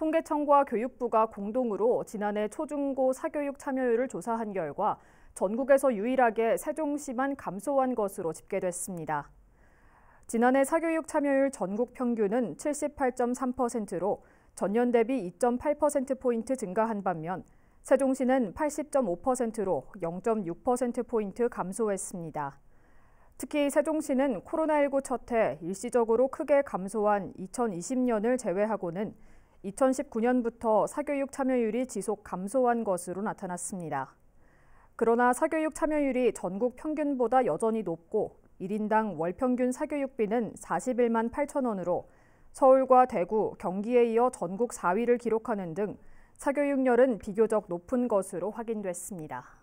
통계청과 교육부가 공동으로 지난해 초중고 사교육 참여율을 조사한 결과 전국에서 유일하게 세종시만 감소한 것으로 집계됐습니다. 지난해 사교육 참여율 전국 평균은 78.3%로 전년 대비 2.8%포인트 증가한 반면 세종시는 80.5%로 0.6%포인트 감소했습니다. 특히 세종시는 코로나19 첫해 일시적으로 크게 감소한 2020년을 제외하고는 2019년부터 사교육 참여율이 지속 감소한 것으로 나타났습니다. 그러나 사교육 참여율이 전국 평균보다 여전히 높고 1인당 월평균 사교육비는 41만 8천 원으로 서울과 대구, 경기에 이어 전국 4위를 기록하는 등 사교육열은 비교적 높은 것으로 확인됐습니다.